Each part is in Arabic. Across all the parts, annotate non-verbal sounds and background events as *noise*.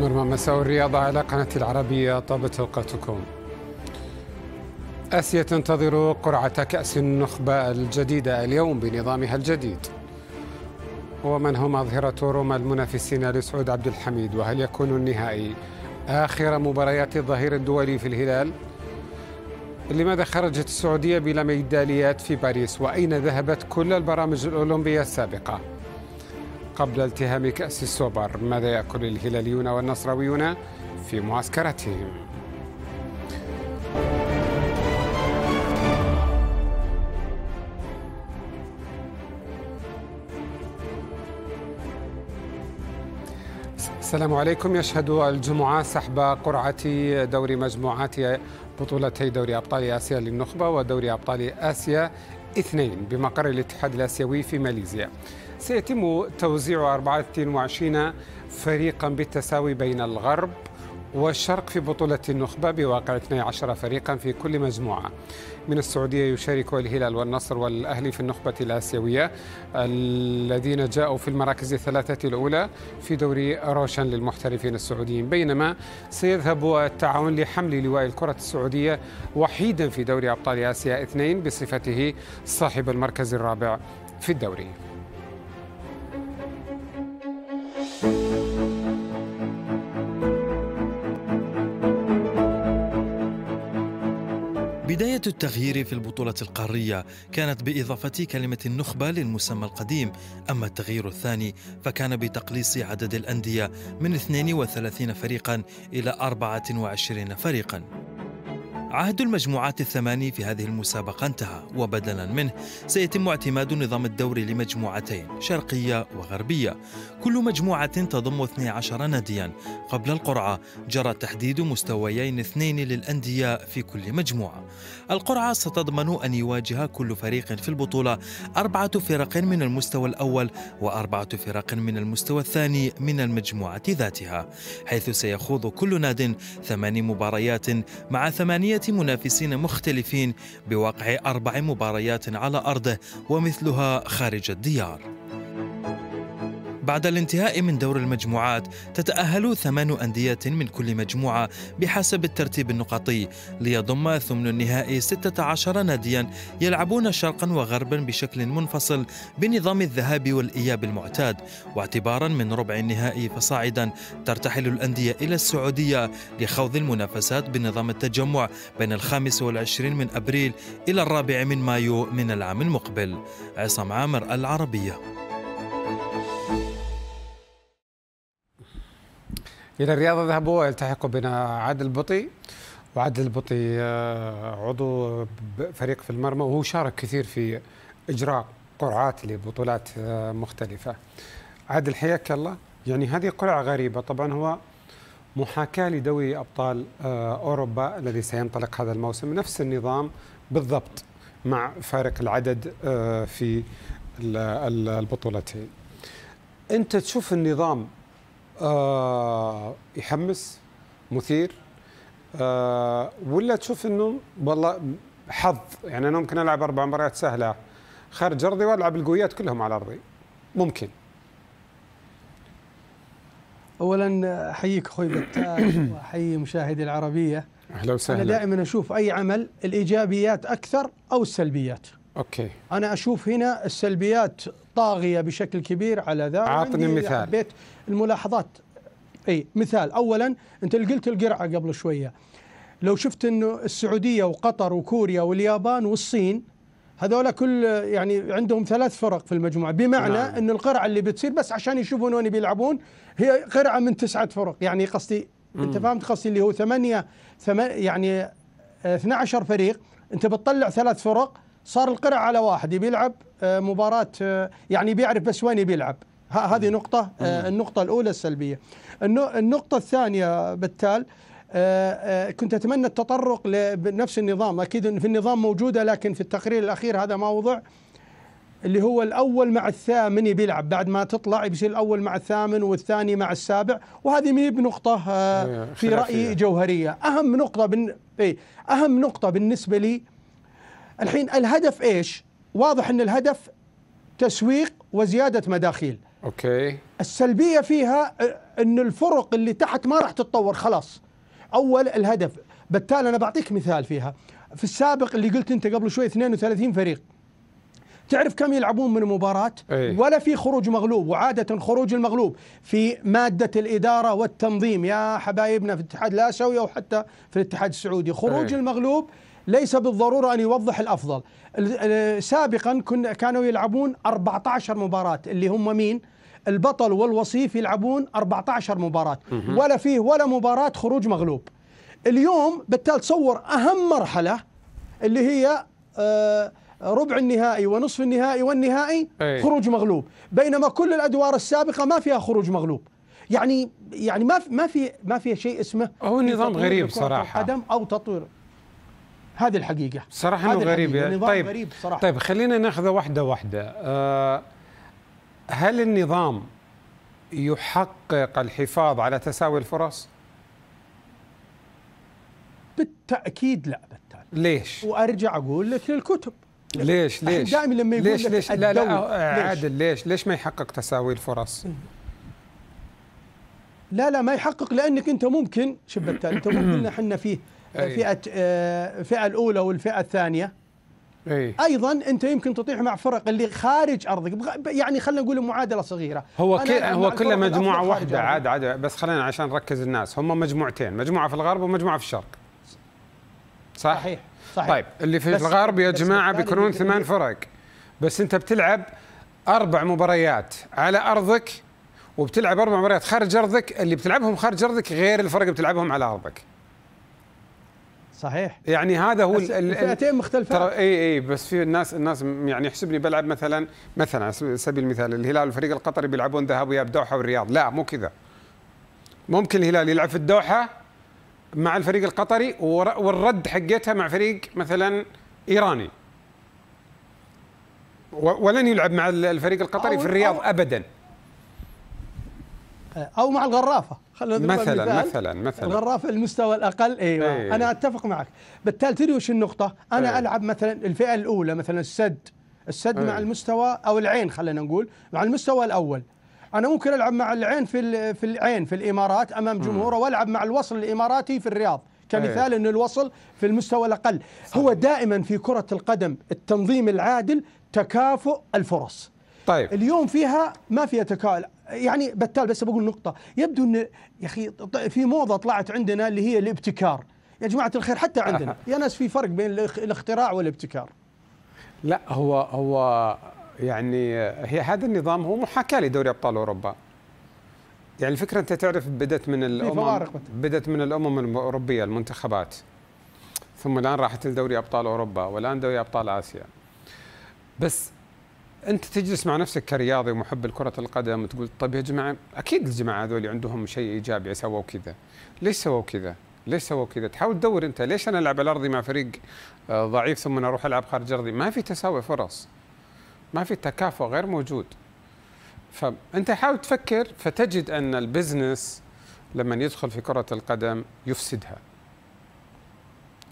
مرمى مساء الرياضة على قناة العربية طابت أوقاتكم آسيا تنتظر قرعة كأس النخبة الجديدة اليوم بنظامها الجديد ومن هم أظهرة روما المنافسين لسعود عبد الحميد وهل يكون النهائي آخر مباريات الظهير الدولي في الهلال لماذا خرجت السعودية بلا ميداليات في باريس وأين ذهبت كل البرامج الأولمبية السابقة قبل التهام كأس السوبر ماذا يأكل الهلاليون والنصراويون في معسكرتهم السلام عليكم يشهد الجمعة سحب قرعة دور مجموعات بطولتي دوري أبطال آسيا للنخبة ودوري أبطال آسيا اثنين بمقر الاتحاد الآسيوي في ماليزيا سيتم توزيع 24 فريقا بالتساوي بين الغرب والشرق في بطولة النخبة بواقع 12 فريقا في كل مجموعة من السعودية يشارك الهلال والنصر والأهلي في النخبة الآسيوية الذين جاءوا في المراكز الثلاثة الأولى في دوري روشن للمحترفين السعوديين بينما سيذهب التعاون لحمل لواء الكرة السعودية وحيدا في دوري أبطال آسيا اثنين بصفته صاحب المركز الرابع في الدوري بداية التغيير في البطولة القارية كانت بإضافة كلمة النخبة للمسمى القديم أما التغيير الثاني فكان بتقليص عدد الأندية من 32 فريقا إلى 24 فريقا عهد المجموعات الثماني في هذه المسابقة انتهى وبدلا منه سيتم اعتماد نظام الدوري لمجموعتين شرقية وغربية كل مجموعة تضم 12 ناديا قبل القرعة جرى تحديد مستويين اثنين للأندية في كل مجموعة القرعة ستضمن أن يواجه كل فريق في البطولة أربعة فرق من المستوى الأول وأربعة فرق من المستوى الثاني من المجموعة ذاتها حيث سيخوض كل ناد ثماني مباريات مع ثمانية منافسين مختلفين بواقع أربع مباريات على أرضه ومثلها خارج الديار بعد الانتهاء من دور المجموعات تتأهل ثمان أندية من كل مجموعة بحسب الترتيب النقطي ليضم ثمن النهائي 16 ناديا يلعبون شرقا وغربا بشكل منفصل بنظام الذهاب والإياب المعتاد واعتبارا من ربع النهائي فصاعدا ترتحل الأندية إلى السعودية لخوض المنافسات بنظام التجمع بين الخامس والعشرين من أبريل إلى الرابع من مايو من العام المقبل عصام عامر العربية إلى الرياض ذهبوا يلتحقوا بنا عادل بطي وعادل البطي آه، عضو فريق في المرمى وهو شارك كثير في إجراء قرعات لبطولات آه، مختلفة عادل حياك الله يعني هذه قرعة غريبة طبعا هو محاكاة لدوري أبطال آه، أوروبا الذي سينطلق هذا الموسم نفس النظام بالضبط مع فارق العدد في البطولتين أنت تشوف النظام آه، يحمس مثير آه، ولا تشوف انه والله حظ يعني انا ممكن العب اربع مباريات سهله خارج ارضي والعب القويات كلهم على ارضي ممكن اولا احييك اخوي احيي مشاهدي العربيه اهلا وسهلا انا دائما اشوف اي عمل الايجابيات اكثر او السلبيات اوكي انا اشوف هنا السلبيات طاغيه بشكل كبير على ذا اعطني مثال بيت الملاحظات اي مثال اولا انت قلت القرعه قبل شويه لو شفت انه السعوديه وقطر وكوريا واليابان والصين هذولا كل يعني عندهم ثلاث فرق في المجموعه بمعنى نعم. ان القرعه اللي بتصير بس عشان يشوفون وين بيلعبون هي قرعه من تسعه فرق يعني قصدي مم. انت فهمت قصدي اللي هو ثمانيه ثم يعني 12 آه، فريق انت بتطلع ثلاث فرق صار القرع على واحد يبي يلعب آه، مباراة آه، يعني بيعرف بس وين يبي يلعب هذه نقطة آه، النقطة الأولى السلبية النقطة الثانية بالتال كنت أتمنى التطرق لنفس النظام أكيد في النظام موجودة لكن في التقرير الأخير هذا ما وضع اللي هو الأول مع الثامن يبي يلعب بعد ما تطلع بيصير الأول مع الثامن والثاني مع السابع وهذه مي بنقطة في رأيي جوهرية أهم نقطة بن... إيه، أهم نقطة بالنسبة لي الحين الهدف ايش؟ واضح ان الهدف تسويق وزياده مداخيل. اوكي. السلبيه فيها آه، ان الفرق اللي تحت ما راح تتطور خلاص. اول الهدف، بالتالي انا بعطيك مثال فيها. في السابق اللي قلت انت قبل شوي 32 فريق. تعرف كم يلعبون من مباراة أي. ولا في خروج مغلوب وعادة خروج المغلوب في مادة الإدارة والتنظيم يا حبايبنا في الاتحاد الآسيوي أو حتى في الاتحاد السعودي خروج أي. المغلوب ليس بالضرورة أن يوضح الأفضل سابقا كنا كانوا يلعبون 14 مباراة اللي هم مين؟ البطل والوصيف يلعبون 14 مباراة ولا فيه ولا مباراة خروج مغلوب اليوم بالتالي تصور أهم مرحلة اللي هي آه، ربع النهائي ونصف النهائي والنهائي خروج مغلوب بينما كل الأدوار السابقة ما فيها خروج مغلوب يعني يعني ما ما في ما في شيء اسمه هو نظام غريب صراحه قدم او تطوير هذه الحقيقه صراحه هذه غريب النظام يعني. طيب غريب صراحة. طيب خلينا ناخذها واحده واحده أه هل النظام يحقق الحفاظ على تساوي الفرص بالتاكيد لا بالتالي ليش وارجع اقول لك للكتب ليش ليش دائما لما يقول ليش ليش لا لا آه، عادل ليش ليش ما يحقق تساوي الفرص لا لا ما يحقق لانك انت ممكن شوف بالتالي انت ممكن *clears throat* احنا فيه أي. فئه آه، الفئه الاولى والفئه الثانيه أي. ايضا انت يمكن تطيح مع فرق اللي خارج ارضك يعني خلينا نقول معادله صغيره هو كي هو كله مجموعه واحده عاد عاد بس خلينا عشان نركز الناس هم مجموعتين مجموعه في الغرب ومجموعه في الشرق صح صحيح, صحيح. طيب اللي في الغرب يا جماعه بيكونون ثمان فرق بس انت بتلعب اربع مباريات على ارضك وبتلعب اربع مباريات خارج ارضك اللي بتلعبهم خارج ارضك غير الفرق اللي بتلعبهم على ارضك صحيح يعني هذا هو الفئتين مختلفات ترى اي اي بس في الناس الناس يعني يحسبني بلعب مثلا مثلا على سبيل المثال الهلال والفريق القطري بيلعبون ذهب وياب دوحه والرياض لا مو كذا ممكن الهلال يلعب في الدوحه مع الفريق القطري والرد حقتها مع فريق مثلا ايراني ولن يلعب مع الفريق القطري في الرياض ابدا او مع الغرافه خلينا مثلا مثلا مثلا الغرافه المستوى الاقل ايوه أي. انا اتفق معك بالتالي تدري وش النقطه انا أي. العب مثلا الفئه الاولى مثلا السد السد أي. مع إيه. المستوى او العين خلينا نقول مع المستوى الاول انا ممكن العب مع العين في في العين في الامارات امام جمهوره والعب مع الوصل الاماراتي في الرياض كمثال إيه. ان الوصل في المستوى الاقل صحيح. هو دائما في كره القدم التنظيم العادل تكافؤ الفرص طيب اليوم فيها ما فيها تكافؤ يعني بتال بس بقول نقطة يبدو أن يا أخي في موضة طلعت عندنا اللي هي الابتكار يا جماعة الخير حتى عندنا يا ناس في فرق بين الاختراع والابتكار لا هو هو يعني هي هذا النظام هو محاكاة لدوري أبطال أوروبا يعني الفكرة أنت تعرف بدأت من الأمم بدأت من الأمم الأوروبية المنتخبات ثم الآن راحت لدوري أبطال أوروبا والآن دوري أبطال آسيا بس انت تجلس مع نفسك كرياضي ومحب لكره القدم وتقول طيب يا جماعه اكيد الجماعه هذول عندهم شيء ايجابي سووا كذا ليش سووا كذا ليش سووا كذا تحاول تدور انت ليش انا العب على ارضي مع فريق آه، ضعيف ثم أنا اروح العب خارج ارضي ما في تساوي فرص ما في تكافؤ غير موجود فانت حاول تفكر فتجد ان البزنس لما يدخل في كره القدم يفسدها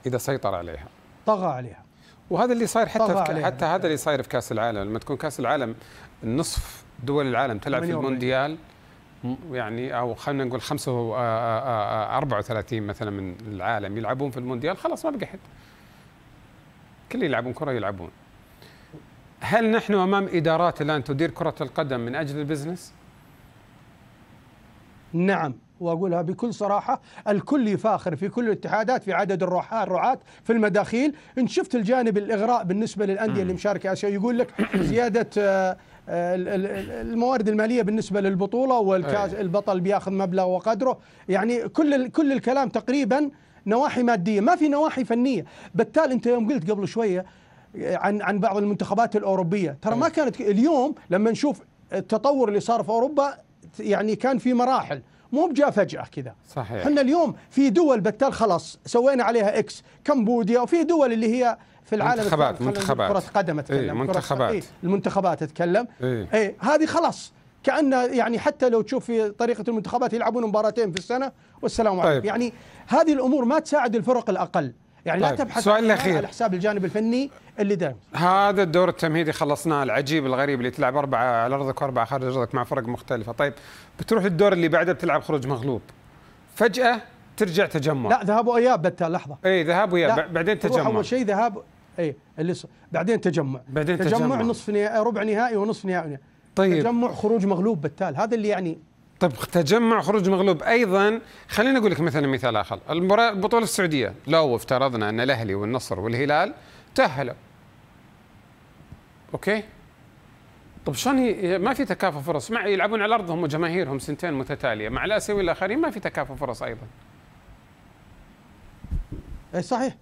اذا سيطر عليها طغى عليها وهذا اللي صاير حتى في حتى هذا اللي صاير في كاس العالم لما تكون كاس العالم نصف دول العالم تلعب في المونديال يعني او خلينا نقول 34 آه، آه، آه، مثلا من العالم يلعبون في المونديال خلاص ما بقى حد كل يلعبون كره يلعبون هل نحن امام ادارات الان تدير كره القدم من اجل البزنس؟ نعم واقولها بكل صراحه الكل يفاخر في كل الاتحادات في عدد الرعاة في المداخيل ان شفت الجانب الاغراء بالنسبه للانديه اللي مشاركه اسيا يقول لك *coughs* زياده آه، الموارد الماليه بالنسبه للبطوله والكاس البطل بياخذ مبلغ وقدره يعني كل كل الكلام تقريبا نواحي ماديه ما في نواحي فنيه بالتالي انت يوم قلت قبل شويه آه، عن عن بعض المنتخبات الاوروبيه ترى ما كانت اليوم لما نشوف التطور اللي صار في اوروبا يعني كان في مراحل مو بجاء فجأة كذا صحيح احنا اليوم في دول بتال خلاص سوينا عليها اكس كمبوديا وفي دول اللي هي في العالم منتخبات منتخبات كرة قدم إيه، اتكلم إيه منتخبات إيه المنتخبات اتكلم إيه, إيه هذه خلاص كأن يعني حتى لو تشوف في طريقة المنتخبات يلعبون مباراتين في السنة والسلام عليكم طيب. يعني هذه الأمور ما تساعد الفرق الأقل يعني طيب. لا تبحث السؤال الاخير على حساب الجانب الفني اللي دائم هذا الدور التمهيدي خلصناه العجيب الغريب اللي تلعب اربعه على ارضك واربعه خارج ارضك مع فرق مختلفه طيب بتروح للدور اللي بعده بتلعب خروج مغلوب فجاه ترجع تجمع لا ذهاب واياب بتا لحظه اي ذهاب واياب بعدين تجمع اول شيء ذهاب اي اللي ص... بعدين تجمع بعدين تجمع, تجمع نصف نهائي ربع نهائي ونصف نهائي طيب تجمع خروج مغلوب بتال هذا اللي يعني طب تجمع خروج مغلوب ايضا خليني اقول لك مثلا مثال اخر المباراه البطوله السعوديه لو افترضنا ان الاهلي والنصر والهلال تاهلوا اوكي طب شلون ما في تكافؤ فرص مع يلعبون على ارضهم وجماهيرهم سنتين متتاليه مع الاسيوي الاخرين ما في تكافؤ فرص ايضا اي صحيح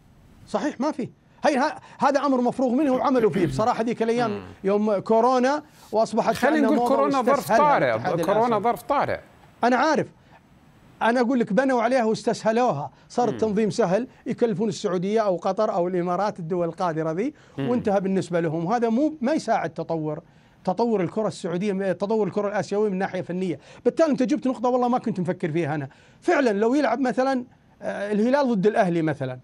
صحيح ما في هي هذا امر مفروغ منه وعملوا فيه بصراحه ذيك الايام يوم كورونا واصبحت خلينا نقول كورونا ظرف طارئ كورونا ظرف طارئ انا عارف انا اقول لك بنوا عليها واستسهلوها صار التنظيم سهل يكلفون السعوديه او قطر او الامارات الدول القادره ذي وانتهى بالنسبه لهم هذا مو ما يساعد تطور تطور الكره السعوديه تطور الكره الاسيويه من ناحيه فنيه بالتالي انت جبت نقطه والله ما كنت مفكر فيها انا فعلا لو يلعب مثلا آه، الهلال ضد الاهلي مثلا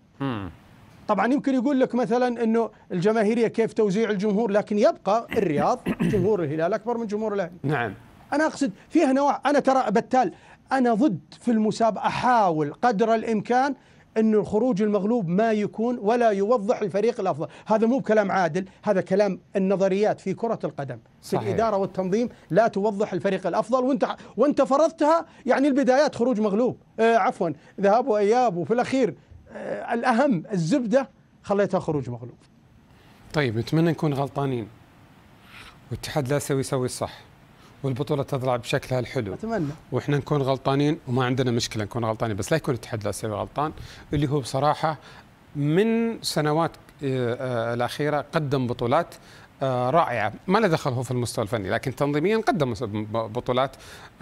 طبعا يمكن يقول لك مثلا انه الجماهيريه كيف توزيع الجمهور لكن يبقى الرياض *coughs* جمهور الهلال اكبر من جمهور الاهلي نعم انا اقصد فيها نوع انا ترى بتال انا ضد في المسابقه احاول قدر الامكان انه الخروج المغلوب ما يكون ولا يوضح الفريق الأفضل هذا مو بكلام عادل هذا كلام النظريات في كرة القدم صحيح. في الإدارة والتنظيم لا توضح الفريق الأفضل وانت, وانت فرضتها يعني البدايات خروج مغلوب آه عفوا ذهاب وإياب وفي الأخير آه، الأهم الزبدة خليتها خروج مغلوب طيب نتمنى نكون غلطانين والاتحاد الآسيوي يسوي الصح والبطولة تطلع بشكلها الحلو أتمنى وإحنا نكون غلطانين وما عندنا مشكلة نكون غلطانين بس لا يكون الاتحاد الآسيوي غلطان اللي هو بصراحة من سنوات آه، آه، الأخيرة قدم بطولات رائعة ما له دخل هو في المستوى الفني لكن تنظيميا قدم بطولات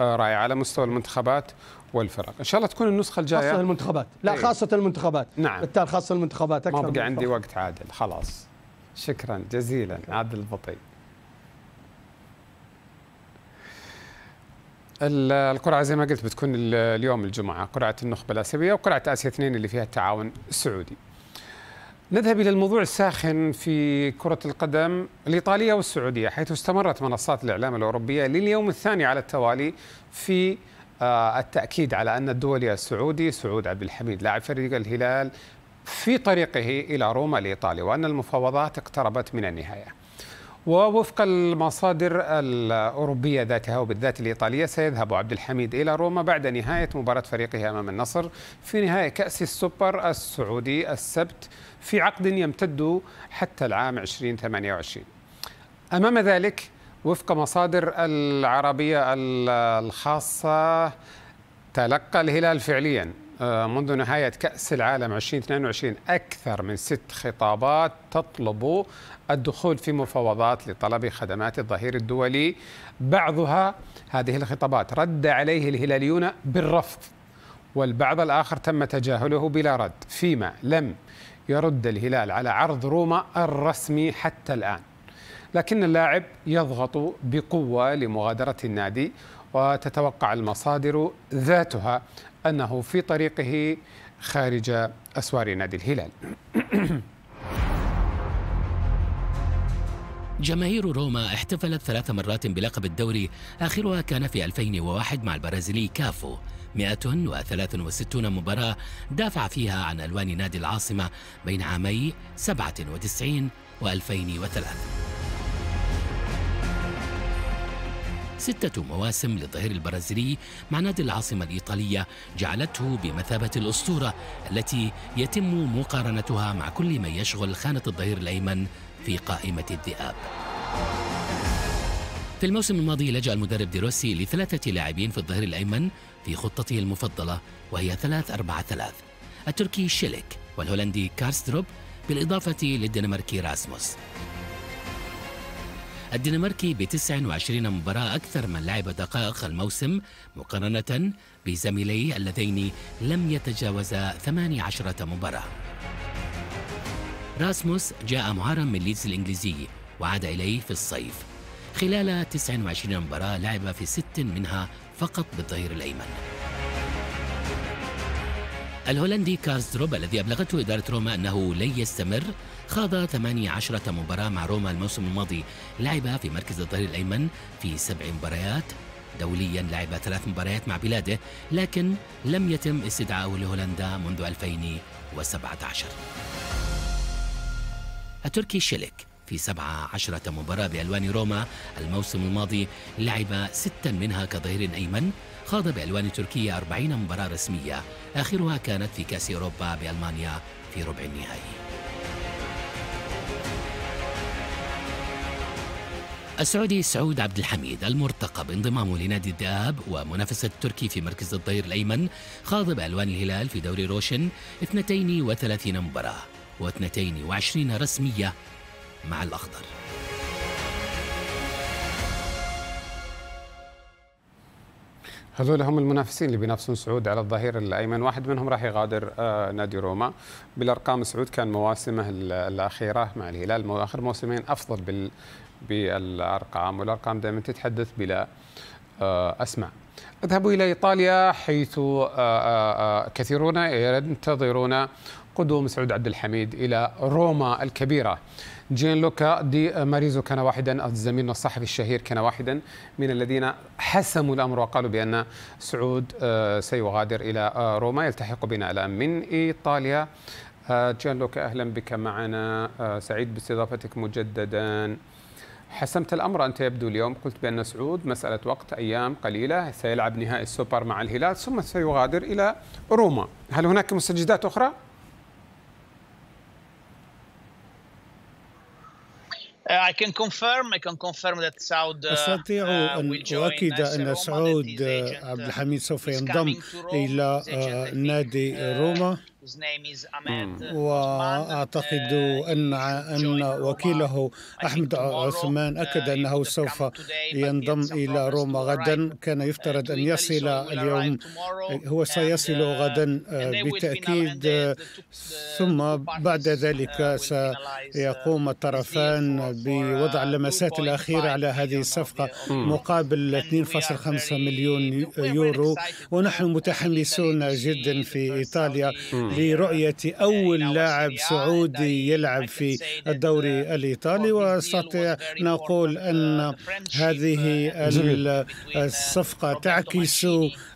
رائعة على مستوى المنتخبات والفرق ان شاء الله تكون النسخه الجايه خاصه المنتخبات لا إيه؟ خاصه المنتخبات نعم بالتالي خاصه المنتخبات اكثر ما بقى عندي وقت عادل خلاص شكرا جزيلا عادل البطي القرعه زي ما قلت بتكون اليوم الجمعه قرعه النخبه الاسيويه وقرعه اسيا 2 اللي فيها التعاون السعودي نذهب إلى الموضوع الساخن في كرة القدم الإيطالية والسعودية حيث استمرت منصات الإعلام الأوروبية لليوم الثاني على التوالي في آه، التأكيد على أن الدولي السعودي سعود عبد الحميد لاعب فريق الهلال في طريقه إلى روما الإيطالي وأن المفاوضات اقتربت من النهاية ووفق المصادر الأوروبية ذاتها وبالذات الإيطالية سيذهب عبد الحميد إلى روما بعد نهاية مباراة فريقه أمام النصر في نهاية كأس السوبر السعودي السبت في عقد يمتد حتى العام 2028 أمام ذلك وفق مصادر العربية الخاصة تلقى الهلال فعليا آه، منذ نهاية كأس العالم 2022 أكثر من ست خطابات تطلب الدخول في مفاوضات لطلب خدمات الظهير الدولي بعضها هذه الخطابات رد عليه الهلاليون بالرفض والبعض الآخر تم تجاهله بلا رد فيما لم يرد الهلال على عرض روما الرسمي حتى الآن لكن اللاعب يضغط بقوة لمغادرة النادي وتتوقع المصادر ذاتها أنه في طريقه خارج أسوار نادي الهلال *clears throat* جماهير روما احتفلت ثلاث مرات بلقب الدوري آخرها كان في 2001 مع البرازيلي كافو 163 مباراة دافع فيها عن ألوان نادي العاصمة بين عامي 97 و 2003 ستة مواسم للظهير البرازيلي مع نادي العاصمة الإيطالية جعلته بمثابة الأسطورة التي يتم مقارنتها مع كل من يشغل خانة الظهير الأيمن في قائمة الذئاب في الموسم الماضي لجأ المدرب ديروسي لثلاثة لاعبين في الظهير الأيمن في خطته المفضلة وهي ثلاث أربعة ثلاث التركي شيليك والهولندي كارستروب بالإضافة للدنماركي راسموس الدنماركي ب 29 مباراة أكثر من لعب دقائق الموسم مقارنة بزميليه اللذين لم يتجاوزا 18 مباراة راسموس جاء مهارا من ليدز الإنجليزي وعاد إليه في الصيف خلال 29 مباراة لعب في ست منها فقط بالظهير الأيمن الهولندي كارستروب الذي أبلغته إدارة روما أنه لن يستمر خاض 18 مباراة مع روما الموسم الماضي لعب في مركز الظهير الأيمن في سبع مباريات دوليا لعب ثلاث مباريات مع بلاده لكن لم يتم استدعائه لهولندا منذ 2017 التركي شيلك في 17 مباراة بألوان روما الموسم الماضي لعب ستا منها كظهير أيمن خاض بألوان تركيا 40 مباراة رسمية آخرها كانت في كأس أوروبا بألمانيا في ربع النهائي السعودي سعود عبد الحميد المرتقب انضمامه لنادي الذهاب ومنافسة التركي في مركز الظهير الأيمن خاض بألوان الهلال في دوري روشن 32 مباراة و22 رسمية مع الأخضر هذول هم المنافسين اللي بينافسون سعود على الظهير الايمن واحد منهم راح يغادر آه، نادي روما بالارقام سعود كان مواسمه الاخيره مع الهلال اخر موسمين افضل بال بالارقام والارقام دائما تتحدث بلا آه، اسماء اذهبوا الى ايطاليا حيث آه، كثيرون ينتظرون قدوم سعود عبد الحميد الى روما الكبيره جين لوكا دي ماريزو كان واحدا الزميل الصحفي الشهير كان واحدا من الذين حسموا الامر وقالوا بان سعود آه، سيغادر الى آه، روما يلتحق بنا الان من ايطاليا آه، جين لوكا اهلا بك معنا سعيد باستضافتك مجددا حسمت الامر انت يبدو اليوم قلت بان سعود مساله وقت ايام قليله سيلعب نهائي السوبر مع الهلال ثم سيغادر الى روما هل هناك مستجدات اخرى؟ Uh, I can confirm I can confirm that Saud uh, أستطيع uh, أن أؤكد أن سعود عبد uh, الحميد سوف ينضم إلى آه، نادي روما واعتقد uh, ان ان وكيله احمد عثمان uh, اكد انه سوف ينضم الى روما غدا uh, كان يفترض ان يصل اليوم هو سيصل غدا بالتاكيد ثم بعد ذلك سيقوم الطرفان بوضع اللمسات الاخيره على هذه الصفقه مقابل 2.5 مليون يورو ونحن متحمسون جدا في ايطاليا mm. لرؤية أول لاعب سعودي يلعب في الدوري الإيطالي واستطيع اقول أن هذه الصفقة تعكس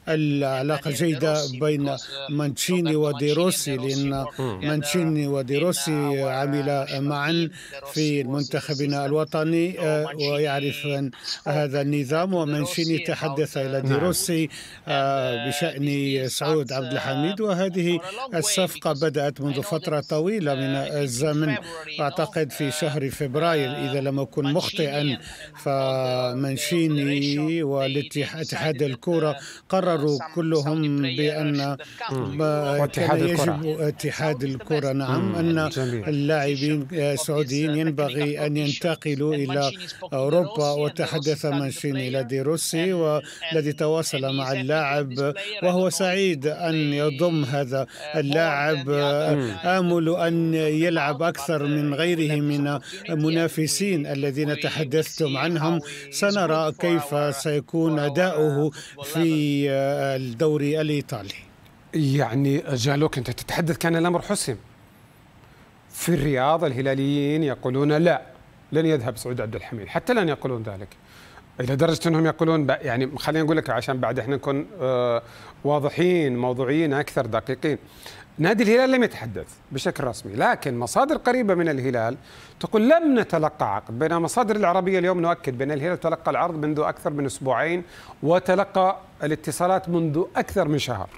العلاقة يعني الجيدة بين uh, مانشيني وديروسي لأن يعني مانشيني وديروسي عمل معا في منتخبنا الوطني آه، ويعرف هذا النظام ومانشيني تحدث إلى ديروسي نعم. آه، بشأن uh, سعود عبد uh, الحميد وهذه الصفقة بدأت منذ فترة طويلة من الزمن أعتقد في شهر فبراير إذا لم أكن مخطئا فمانشيني والاتحاد الكورة قرر اقرروا كلهم بان اتحاد يجب اتحاد الكره نعم ان اللاعبين السعوديين uh, ينبغي ان ينتقلوا الى اوروبا وتحدث مانشيني لدي روسي والذي تواصل مع اللاعب وهو سعيد ان يضم هذا uh, اللاعب آه، امل ان يلعب اكثر من uh, غيره من المنافسين الذين تحدثتم عنهم سنرى كيف سيكون اداؤه في الدوري الايطالي يعني جالوك انت تتحدث كان الامر حسم في الرياض الهلاليين يقولون لا لن يذهب سعود عبد الحميد حتى لن يقولون ذلك الى درجه انهم يقولون يعني خلينا نقول لك عشان بعد احنا نكون آه، واضحين موضوعيين اكثر دقيقين نادي الهلال لم يتحدث بشكل رسمي لكن مصادر قريبة من الهلال تقول لم نتلقى عقد بين مصادر العربية اليوم نؤكد بأن الهلال تلقى العرض منذ أكثر من أسبوعين وتلقى الاتصالات منذ أكثر من شهر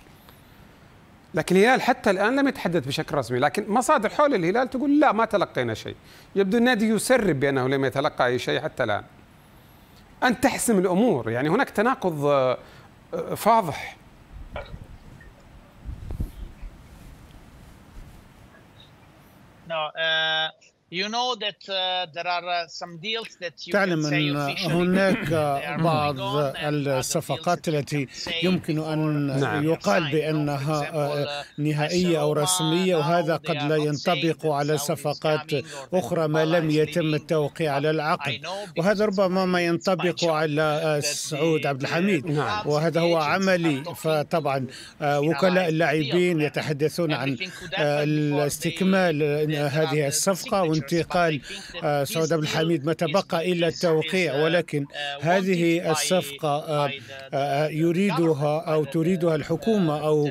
لكن الهلال حتى الآن لم يتحدث بشكل رسمي لكن مصادر حول الهلال تقول لا ما تلقينا شيء يبدو النادي يسرب بأنه لم يتلقى أي شيء حتى الآن أن تحسم الأمور يعني هناك تناقض آه، آه، فاضح No, eh, You know that uh, there are uh, some deals that you تعلم أن هناك *laughs* بعض الصفقات التي يمكن أن نعم. يقال بأنها uh, نهائية أو رسمية وهذا قد لا ينطبق على صفقات أخرى ما لم يتم التوقيع على العقد وهذا ربما ما ينطبق على آه، سعود عبد الحميد نعم. وهذا هو عملي فطبعا آه، وكلاء اللاعبين يتحدثون عن استكمال هذه الصفقة انتقال آه، سعود عبد الحميد ما تبقى إلا التوقيع ولكن هذه الصفقة آه، آه، يريدها أو تريدها الحكومة أو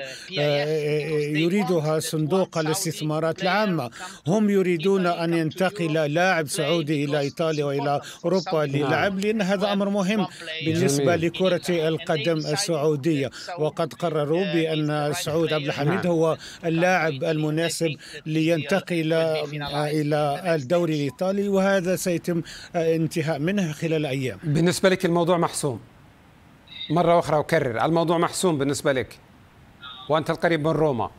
يريدها صندوق الاستثمارات العامة هم يريدون أن ينتقل لاعب سعودي إلى إيطاليا وإلى أوروبا للعب نعم. لأن هذا أمر مهم بالنسبة لكرة القدم السعودية وقد قرروا بأن سعود عبد الحميد هو اللاعب المناسب لينتقل إلى الدوري الإيطالي وهذا سيتم آه، انتهاء منه خلال أيام بالنسبة لك الموضوع محسوم مرة أخرى أكرر الموضوع محسوم بالنسبة لك وأنت القريب من روما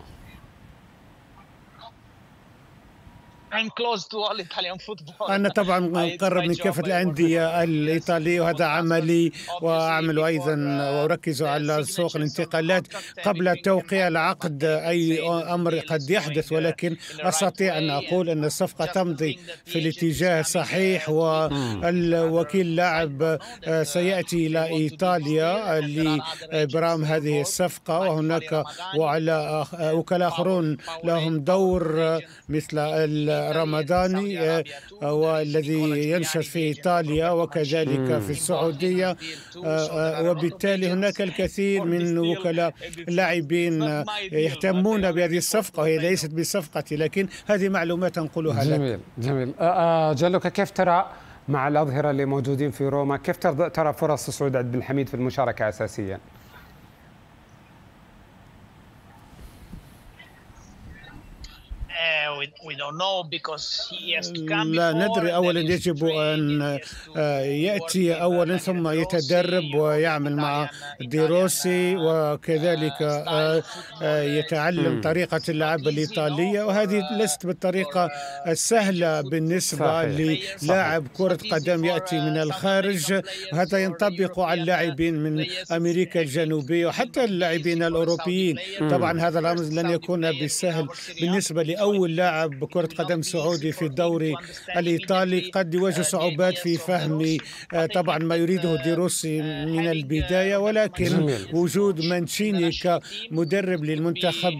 I'm close to all Italian football. أنا طبعا مقرب *laughs* من كافة الأندية الإيطالية وهذا عملي وأعمل أيضا uh, وأركز على سوق الانتقالات قبل توقيع العقد أي أمر قد يحدث uh, ولكن أستطيع أن أقول أن الصفقة تمضي في الاتجاه الصحيح والوكيل لاعب آه، uh, سيأتي إلى إيطاليا لإبرام هذه الصفقة وهناك وعلى آه، وكلاء آخرون لهم دور مثل رمضاني آه، والذي ينشر في إيطاليا وكذلك في السعودية آه، آه، وبالتالي هناك الكثير من وكلاء لاعبين يهتمون بهذه الصفقة وهي ليست بصفقتي لكن هذه معلومات أنقلها لك جميل جميل جلوك كيف ترى مع الأظهرة اللي موجودين في روما كيف ترى فرص سعود عبد الحميد في المشاركة أساسيا؟ لا ندري اولا يجب ان آه، ياتي اولا ثم يتدرب ويعمل مع ديروسي uh, وكذلك uh, آه، آه، uh, يتعلم طريقه اللعب الايطاليه وهذه ليست بالطريقه السهله بالنسبه للاعب كره قدم ياتي من الخارج هذا ينطبق على اللاعبين من امريكا الجنوبيه وحتى اللاعبين الاوروبيين طبعا هذا الامر لن يكون بالسهل بالنسبه لاول لاعب كرة قدم سعودي في الدوري الإيطالي قد يواجه صعوبات في فهم آه، طبعا ما يريده ديروسي من البداية ولكن وجود مانشيني كمدرب للمنتخب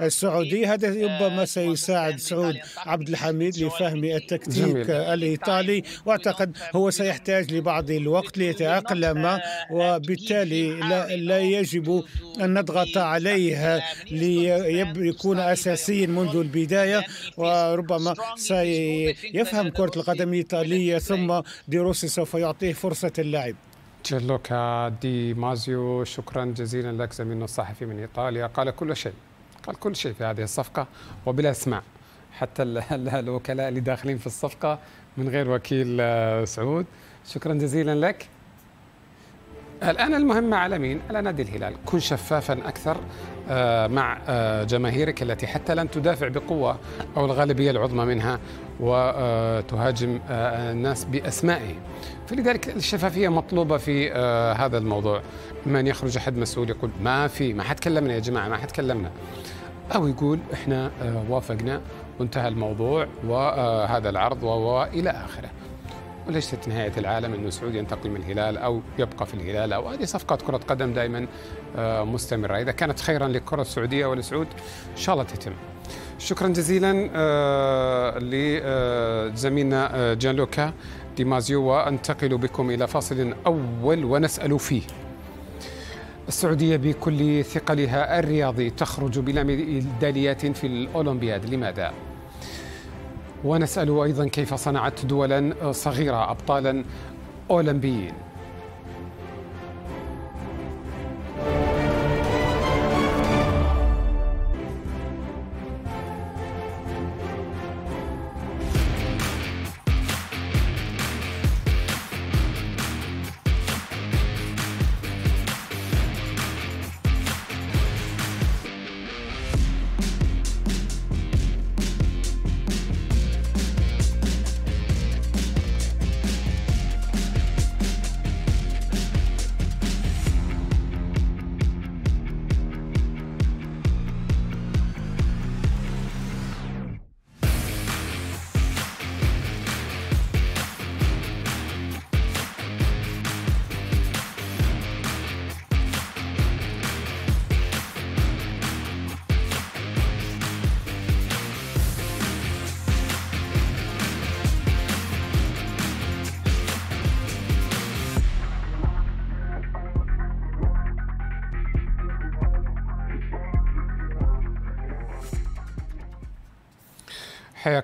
السعودي هذا ربما سيساعد سعود عبد الحميد لفهم التكتيك الإيطالي وأعتقد هو سيحتاج لبعض الوقت ليتأقلم وبالتالي لا, لا يجب أن نضغط عليه ليكون أساسيا منذ البداية البداية وربما سيفهم كرة القدم الإيطالية ثم ديروسي سوف يعطيه فرصة اللعب جلوكا آه، دي مازيو شكرا جزيلا لك زميلنا الصحفي من إيطاليا قال كل شيء قال كل شيء في هذه الصفقة وبلا اسماء حتى *laughs* الوكلاء اللي داخلين في الصفقة من غير وكيل آه، سعود شكرا جزيلا لك الآن المهمة على مين؟ على نادي الهلال كن شفافا أكثر آه، مع آه، جماهيرك التي حتى لن تدافع بقوة أو الغالبية العظمى منها وتهاجم آه، الناس بأسمائهم فلذلك الشفافية مطلوبة في هذا الموضوع من يخرج أحد مسؤول يقول ما في ما حد كلمنا يا جماعة ما حد كلمنا أو يقول إحنا وافقنا وانتهى الموضوع وهذا العرض وإلى آخره وليست نهاية العالم أنه سعود ينتقل من الهلال أو يبقى في الهلال أو هذه صفقات كرة قدم دائما آه، مستمرة إذا كانت خيرا للكرة السعودية ولسعود إن شاء الله تتم شكرا جزيلا آه، لزميلنا آه، جان لوكا ديمازيو وانتقل بكم إلى فاصل أول ونسأل فيه السعودية بكل ثقلها الرياضي تخرج بلا ميداليات في الأولمبياد لماذا؟ ونسأل أيضا كيف صنعت دولا صغيرة أبطالا أولمبيين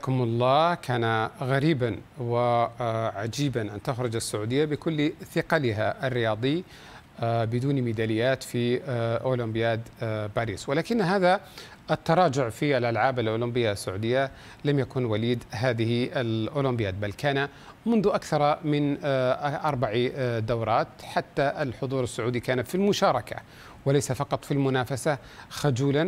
حياكم الله كان غريبا وعجيبا أن تخرج السعودية بكل ثقلها الرياضي آه، بدون ميداليات في آه، أولمبياد آه، باريس ولكن هذا التراجع في الألعاب الأولمبية السعودية لم يكن وليد هذه الأولمبياد بل كان منذ أكثر من أربع دورات حتى الحضور السعودي كان في المشاركة وليس فقط في المنافسة خجولا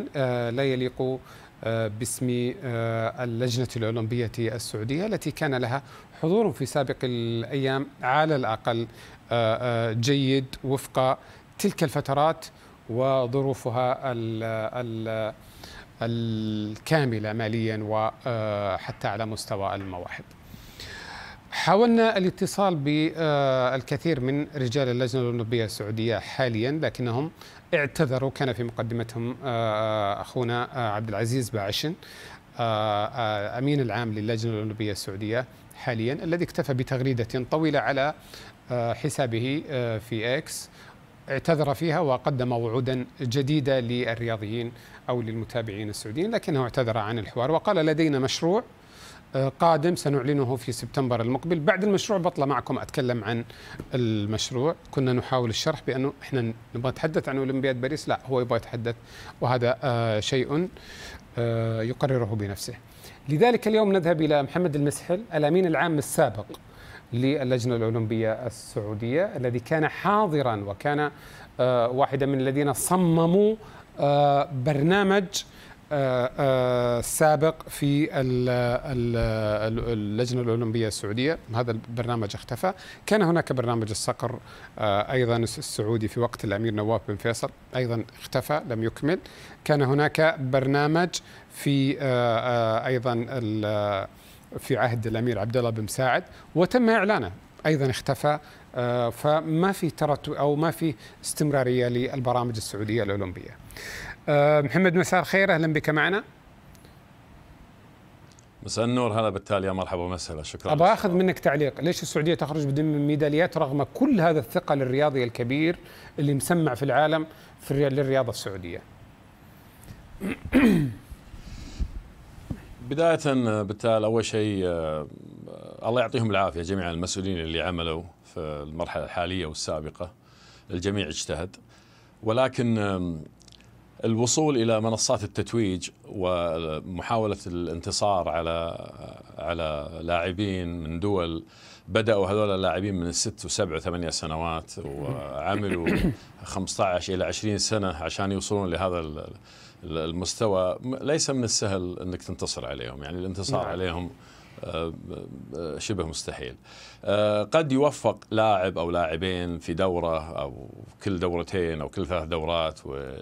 لا يليق آه، باسم آه، اللجنة الأولمبية السعودية التي كان لها حضور في سابق الأيام على الأقل آه، جيد وفق تلك الفترات وظروفها الكاملة ماليا وحتى على مستوى المواهب حاولنا الاتصال بالكثير من رجال اللجنة الأولمبية السعودية حاليا لكنهم اعتذروا كان في مقدمتهم آه، آه، اخونا آه، عبد العزيز باعشن امين العام للجنه الاولمبيه السعوديه حاليا الذي اكتفى بتغريده طويله على حسابه في اكس اعتذر فيها وقدم وعودا جديده للرياضيين او للمتابعين السعوديين لكنه اعتذر عن الحوار وقال لدينا مشروع قادم سنعلنه في سبتمبر المقبل بعد المشروع بطلع معكم أتكلم عن المشروع كنا نحاول الشرح بأنه إحنا نبغى نتحدث عن أولمبياد باريس لا هو يبغى يتحدث وهذا آه، شيء آه، يقرره بنفسه لذلك اليوم نذهب إلى محمد المسحل الأمين العام السابق للجنة الأولمبية السعودية الذي كان حاضرا وكان آه، واحدا من الذين صمموا برنامج السابق آه، آه، في اللجنة الأولمبية السعودية هذا البرنامج اختفى كان هناك برنامج الصقر آه، أيضا السعودي في وقت الأمير نواف بن فيصل أيضا اختفى لم يكمل كان هناك برنامج في أيضا في عهد الأمير عبد الله بن مساعد وتم إعلانه أيضا اختفى فما في ترت أو ما في استمرارية للبرامج السعودية الأولمبية آه، محمد مساء الخير اهلا بك معنا مساء النور هلا بالتالي يا مرحبا ومسهلا شكرا ابغى اخذ منك تعليق ليش السعوديه تخرج بدون ميداليات رغم كل هذا الثقل الرياضي الكبير اللي مسمع في العالم في للرياضه السعوديه *clears throat* بداية بالتالي أول شيء آه، آه، الله يعطيهم العافية جميع المسؤولين اللي عملوا في المرحلة الحالية والسابقة الجميع اجتهد ولكن الوصول الى منصات التتويج ومحاوله الانتصار على على لاعبين من دول بداوا هذول اللاعبين من الست وسبع وثمانيه سنوات وعملوا 15 *coughs* الى 20 سنه عشان يوصلون لهذا المستوى ليس من السهل انك تنتصر عليهم يعني الانتصار نعم. عليهم آه، شبه مستحيل آه، قد يوفق لاعب او لاعبين في دوره او كل دورتين او كل ثلاث دورات و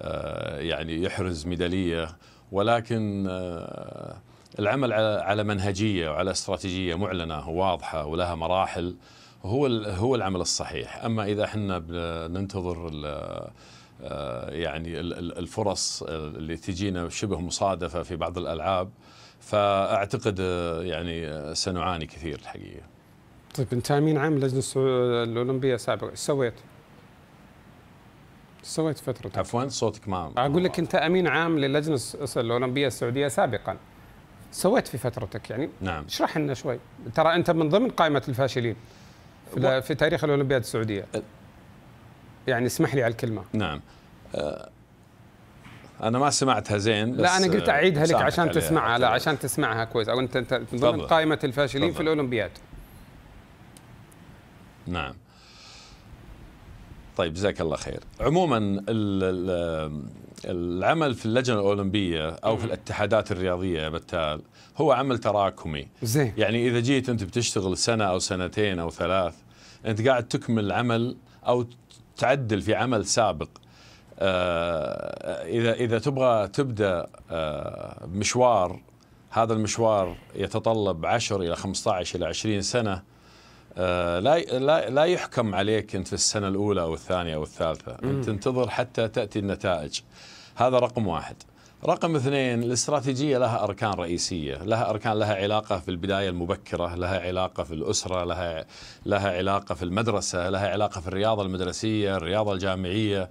آه، يعني يحرز ميداليه ولكن آه، العمل على منهجيه وعلى استراتيجيه معلنه وواضحه ولها مراحل هو هو العمل الصحيح اما اذا احنا بننتظر آه، يعني الفرص اللي تجينا شبه مصادفه في بعض الالعاب فاعتقد يعني سنعاني كثير الحقيقه. طيب انت امين عام لجنه الاولمبيه السابقه، ايش سويت؟ سويت فترة عفوا صوتك ما أقول لك أنت أمين عام للجنة الأولمبية السعودية سابقا سويت في فترتك يعني نعم اشرح لنا شوي ترى أنت من ضمن قائمة الفاشلين في, و... في تاريخ الأولمبياد السعودية يعني اسمح لي على الكلمة نعم انا ما سمعتها زين بس لا انا قلت اعيدها لك عشان تسمعها لا عشان تسمعها كويس او انت انت من ضمن قائمه الفاشلين طبعا. في الاولمبياد نعم طيب جزاك الله خير عموما العمل في اللجنه الاولمبيه او في الاتحادات الرياضيه يا بتال هو عمل تراكمي زين يعني اذا جيت انت بتشتغل سنه او سنتين او ثلاث انت قاعد تكمل عمل او تعدل في عمل سابق آه، اذا اذا تبغى تبدا آه، مشوار هذا المشوار يتطلب 10 الى 15 الى 20 سنه آه، لا لا لا يحكم عليك انت في السنه الاولى او الثانيه او الثالثه، انت تنتظر حتى تاتي النتائج. هذا رقم واحد. رقم اثنين الاستراتيجيه لها اركان رئيسيه، لها اركان لها علاقه في البدايه المبكره، لها علاقه في الاسره، لها لها علاقه في المدرسه، لها علاقه في الرياضه المدرسيه، الرياضه الجامعيه.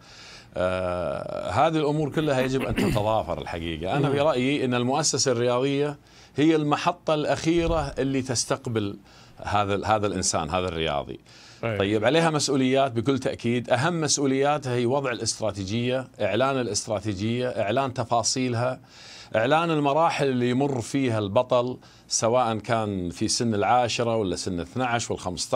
آه هذه الامور كلها يجب ان تتضافر الحقيقه، انا برايي ان المؤسسه الرياضيه هي المحطه الاخيره اللي تستقبل هذا هذا الانسان هذا الرياضي أيه. طيب عليها مسؤوليات بكل تاكيد اهم مسؤولياتها هي وضع الاستراتيجيه اعلان الاستراتيجيه اعلان تفاصيلها اعلان المراحل اللي يمر فيها البطل سواء كان في سن العاشره ولا سن 12 وال15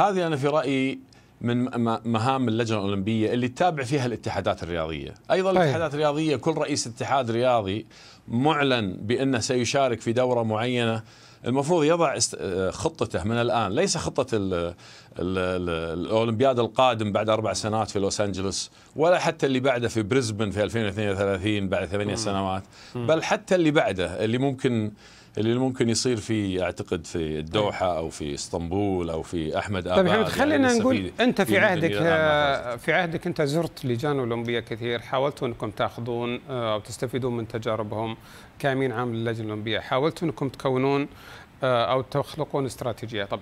هذه انا في رايي من مهام اللجنه الاولمبيه اللي تتابع فيها الاتحادات الرياضيه، ايضا أيه. الاتحادات الرياضيه كل رئيس اتحاد رياضي معلن بانه سيشارك في دوره معينه المفروض يضع آه، خطته من الان ليس خطه الـ الـ الـ الاولمبياد القادم بعد اربع سنوات في لوس انجلوس ولا حتى اللي بعده في بريزبن في 2032 بعد ثمانية سنوات بل حتى اللي بعده اللي ممكن اللي ممكن يصير في اعتقد في الدوحه او في اسطنبول او في احمد طيب اباد طيب محمد خلينا يعني نقول في انت في عهدك في عهدك انت زرت لجان اولمبيه كثير حاولتوا انكم تاخذون آه، او تستفيدون من تجاربهم كامين عام للجنه الاولمبيه حاولتوا انكم تكونون آه، او تخلقون استراتيجيه طب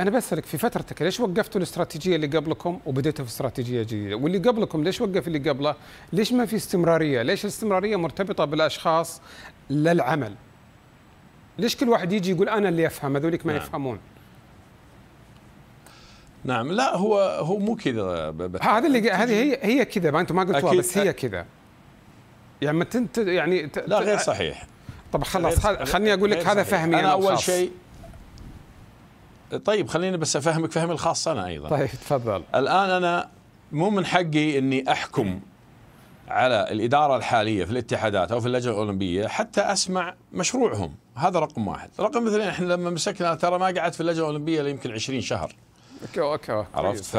انا بسالك في فترتك ليش وقفتوا الاستراتيجيه اللي قبلكم وبديتوا في استراتيجيه جديده واللي قبلكم ليش وقف اللي قبله ليش ما في استمراريه ليش الاستمراريه مرتبطه بالاشخاص للعمل ليش كل واحد يجي يقول انا اللي افهم هذوليك ما نعم. يفهمون نعم لا هو هو مو كذا هذا اللي هذه هي هي كذا ما انتم ما قلتوها بس هي كذا يعني ما تنت يعني ت... لا غير صحيح طب خلاص خليني اقول لك هذا فهمي انا, أنا اول شيء طيب خليني بس افهمك فهمي الخاص انا ايضا طيب تفضل الان انا مو من حقي اني احكم على الاداره الحاليه في الاتحادات او في اللجنه الاولمبيه حتى اسمع مشروعهم هذا رقم واحد رقم اثنين احنا لما مسكنا ترى ما قعدت في اللجنه الاولمبيه يمكن 20 شهر اوكي اوكي عرفت ف...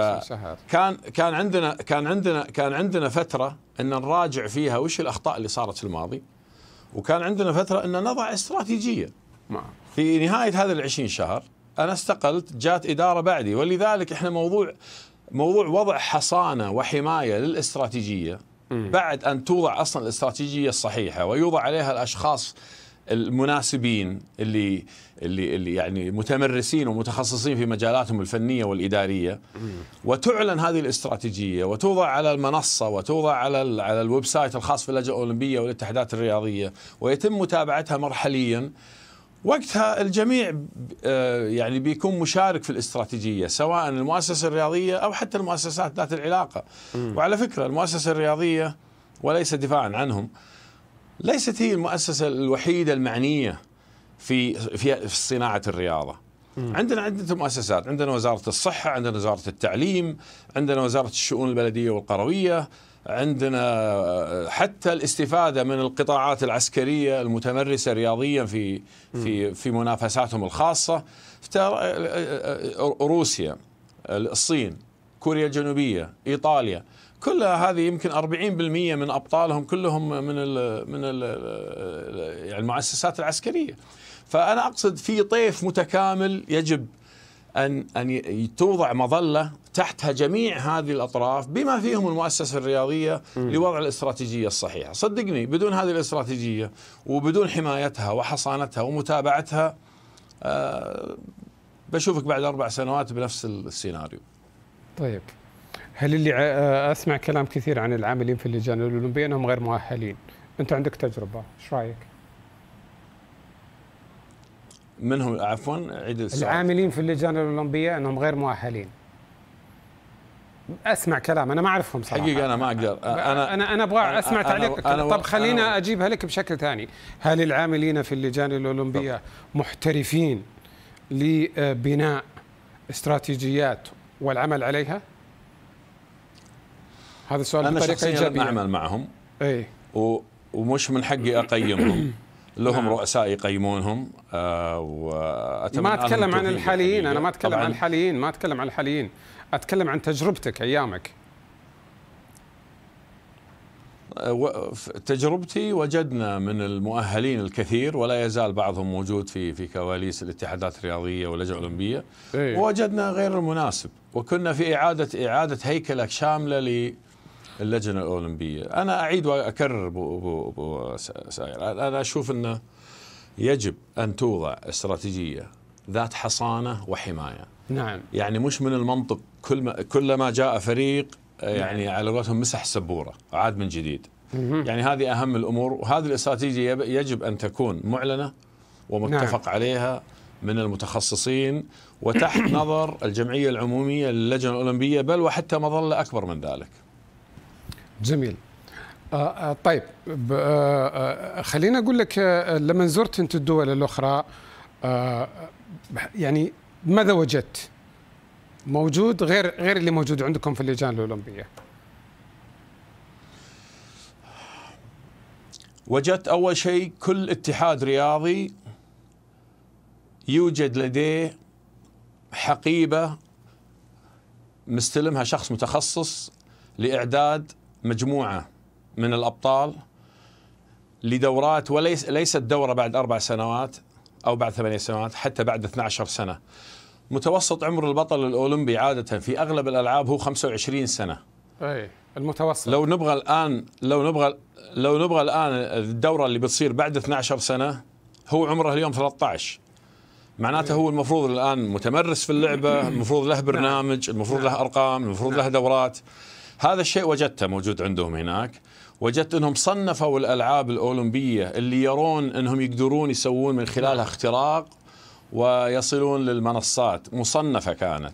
كان عندنا كان عندنا كان عندنا فتره ان نراجع فيها وش الاخطاء اللي صارت في الماضي وكان عندنا فتره ان نضع استراتيجيه ما. في نهايه هذا ال 20 شهر انا استقلت جات اداره بعدي ولذلك احنا موضوع موضوع وضع حصانه وحمايه للاستراتيجيه بعد ان توضع اصلا الاستراتيجيه الصحيحه ويوضع عليها الاشخاص المناسبين اللي اللي اللي يعني متمرسين ومتخصصين في مجالاتهم الفنيه والاداريه وتعلن هذه الاستراتيجيه وتوضع على المنصه وتوضع على على الويب سايت الخاص في اللجنه الاولمبيه والاتحادات الرياضيه ويتم متابعتها مرحليا وقتها الجميع آه يعني بيكون مشارك في الاستراتيجيه سواء المؤسسه الرياضيه او حتى المؤسسات ذات العلاقه وعلى فكره المؤسسه الرياضيه وليس دفاعا عنهم ليست هي المؤسسة الوحيدة المعنية في في صناعة الرياضة. مم. عندنا عدة مؤسسات، عندنا وزارة الصحة، عندنا وزارة التعليم، عندنا وزارة الشؤون البلدية والقروية، عندنا آه، حتى الاستفادة من القطاعات العسكرية المتمرسة رياضيا في في في منافساتهم الخاصة آه، آه، روسيا الصين كوريا الجنوبية إيطاليا كل هذه يمكن 40% من ابطالهم كلهم من الـ من الـ يعني المؤسسات العسكريه فانا اقصد في طيف متكامل يجب ان ان توضع مظله تحتها جميع هذه الاطراف بما فيهم المؤسسه الرياضيه لوضع الاستراتيجيه الصحيحه، صدقني بدون هذه الاستراتيجيه وبدون حمايتها وحصانتها ومتابعتها أه بشوفك بعد اربع سنوات بنفس السيناريو. طيب هل اللي آه، اسمع كلام كثير عن العاملين في اللجان الاولمبيه انهم غير مؤهلين انت عندك تجربه ايش رايك منهم عفوا عيد العاملين في اللجان الاولمبيه انهم غير مؤهلين اسمع كلام انا ما اعرفهم صراحه حقيقه انا ما اقدر انا انا انا ابغى اسمع تعليقك أنا طب خلينا اجيبها لك بشكل ثاني هل العاملين في اللجان الاولمبيه محترفين لبناء استراتيجيات والعمل عليها هذا السؤال أنا بطريقة شخصيا إيجابية. أعمل معهم أي. و... ومش من حقي أقيمهم *coughs* لهم نعم. رؤساء يقيمونهم آه واتمنى ما اتكلم عن الحاليين انا ما اتكلم عن الحاليين ما اتكلم عن الحاليين اتكلم عن تجربتك ايامك آه، تجربتي وجدنا من المؤهلين الكثير ولا يزال بعضهم موجود في في كواليس الاتحادات الرياضيه واللجنه الاولمبيه ووجدنا إيه. غير المناسب وكنا في اعاده اعاده هيكله شامله اللجنه الاولمبيه انا اعيد واكرر بو بو بو ساير انا اشوف انه يجب ان توضع استراتيجيه ذات حصانه وحمايه نعم يعني مش من المنطق كل ما كلما جاء فريق نعم. يعني نعم. على قولتهم مسح السبوره عاد من جديد يعني هذه اهم الامور وهذه الاستراتيجيه يجب ان تكون معلنه ومتفق نعم. عليها من المتخصصين وتحت *coughs* نظر الجمعيه العموميه للجنه الاولمبيه بل وحتى مظله اكبر من ذلك جميل آه، آه، طيب آه، خلينا اقول لك لما زرت انت الدول الاخرى يعني ماذا وجدت؟ موجود غير غير اللي موجود عندكم في اللجان الاولمبيه. وجدت اول شيء كل اتحاد رياضي يوجد لديه حقيبه مستلمها شخص متخصص لاعداد مجموعه من الابطال لدورات وليس ليست دوره بعد اربع سنوات او بعد ثمانية سنوات حتى بعد 12 سنه. متوسط عمر البطل الاولمبي عاده في اغلب الالعاب هو 25 سنه. اي المتوسط لو نبغى الان لو نبغى لو نبغى الان الدوره اللي بتصير بعد 12 سنه هو عمره اليوم 13 معناته هو المفروض الان متمرس في اللعبه، المفروض له نعم. برنامج، المفروض له ارقام، المفروض له دورات. هذا الشيء وجدته موجود عندهم هناك وجدت انهم صنفوا الالعاب الاولمبيه اللي يرون انهم يقدرون يسوون من خلالها اختراق ويصلون للمنصات مصنفه كانت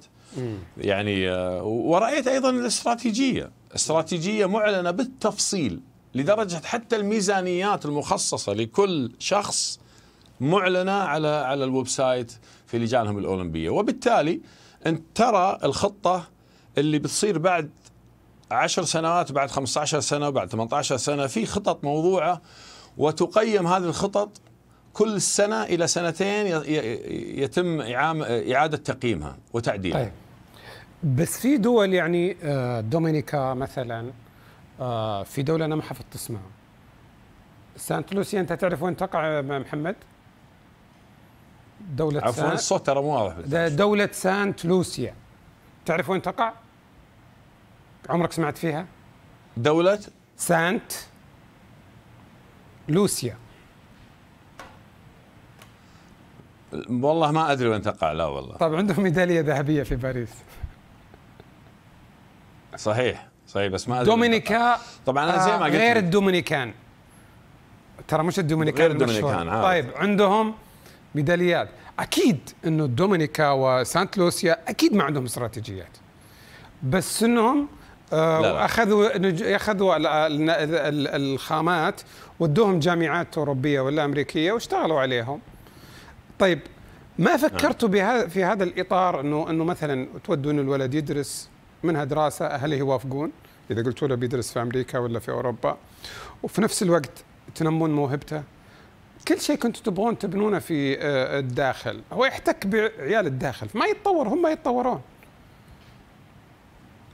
يعني آه، ورايت ايضا الاستراتيجيه استراتيجيه معلنه بالتفصيل لدرجه حتى الميزانيات المخصصه لكل شخص معلنه على على الويب سايت في لجانهم الاولمبيه وبالتالي انت ترى الخطه اللي بتصير بعد 10 سنوات بعد 15 سنه بعد 18 سنه في خطط موضوعه وتقيم هذه الخطط كل سنه الى سنتين يتم اعاده تقييمها وتعديلها. طيب. بس في دول يعني آه، دومينيكا مثلا آه، في دوله انا ما حفظت اسمها سانت لوسيا انت تعرف وين تقع محمد؟ دولة عفوا الصوت ترى مو واضح دولة سانت لوسيا تعرف وين تقع؟ عمرك سمعت فيها؟ دولة سانت لوسيا والله ما ادري وين تقع لا والله طيب عندهم ميداليه ذهبيه في باريس صحيح صحيح بس ما ادري دومينيكا طبعا انا آه، زي ما قلت غير الدومينيكان ترى مش الدومينيكان غير الدومينيكان عارف. آه. طيب عندهم ميداليات اكيد انه الدومينيكا وسانت لوسيا اكيد ما عندهم استراتيجيات بس انهم آه، واخذوا اخذوا الخامات ودوهم جامعات اوروبيه ولا امريكيه واشتغلوا عليهم. طيب ما نعم. فكرتوا في هذا الاطار انه انه مثلا تودون الولد يدرس منها دراسه اهله يوافقون اذا قلتوا له بيدرس في امريكا ولا في اوروبا وفي نفس الوقت تنمون موهبته كل شيء كنتوا تبغون تبنونه في آه، الداخل هو يحتك بعيال الداخل ما يتطور هم يتطورون